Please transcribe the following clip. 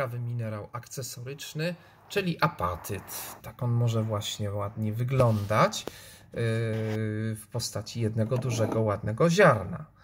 ciekawy minerał akcesoryczny, czyli apatyt. Tak on może właśnie ładnie wyglądać yy, w postaci jednego dużego, ładnego ziarna.